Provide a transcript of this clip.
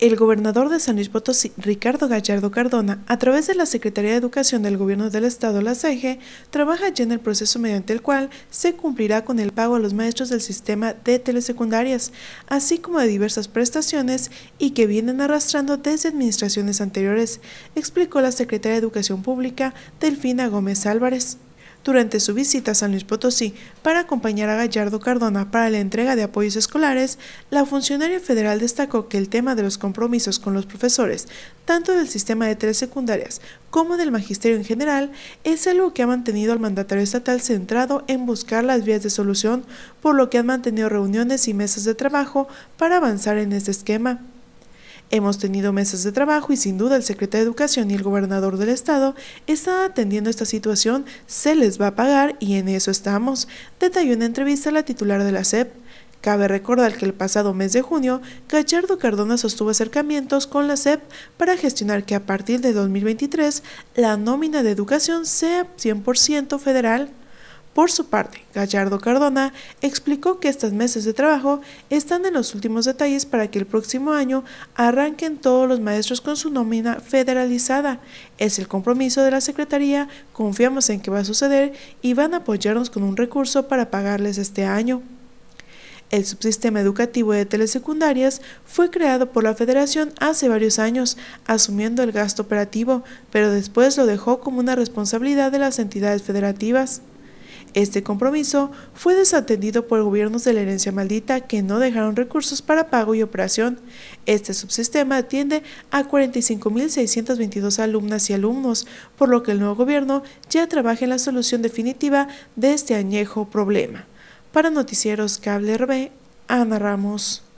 El gobernador de San Luis Potosí, Ricardo Gallardo Cardona, a través de la Secretaría de Educación del Gobierno del Estado, la CEGE, trabaja ya en el proceso mediante el cual se cumplirá con el pago a los maestros del sistema de telesecundarias, así como de diversas prestaciones y que vienen arrastrando desde administraciones anteriores, explicó la Secretaria de Educación Pública, Delfina Gómez Álvarez durante su visita a San Luis Potosí para acompañar a Gallardo Cardona para la entrega de apoyos escolares, la funcionaria federal destacó que el tema de los compromisos con los profesores, tanto del sistema de tres secundarias como del magisterio en general, es algo que ha mantenido al mandatario estatal centrado en buscar las vías de solución, por lo que han mantenido reuniones y mesas de trabajo para avanzar en este esquema. Hemos tenido meses de trabajo y sin duda el secretario de Educación y el gobernador del estado están atendiendo esta situación, se les va a pagar y en eso estamos, detalló en entrevista a la titular de la SEP. Cabe recordar que el pasado mes de junio, Gallardo Cardona sostuvo acercamientos con la SEP para gestionar que a partir de 2023 la nómina de educación sea 100% federal por su parte, Gallardo Cardona explicó que estos meses de trabajo están en los últimos detalles para que el próximo año arranquen todos los maestros con su nómina federalizada. Es el compromiso de la Secretaría, confiamos en que va a suceder y van a apoyarnos con un recurso para pagarles este año. El subsistema educativo de telesecundarias fue creado por la Federación hace varios años, asumiendo el gasto operativo, pero después lo dejó como una responsabilidad de las entidades federativas. Este compromiso fue desatendido por gobiernos de la herencia maldita que no dejaron recursos para pago y operación. Este subsistema atiende a 45.622 alumnas y alumnos, por lo que el nuevo gobierno ya trabaja en la solución definitiva de este añejo problema. Para Noticieros Cable RB, Ana Ramos.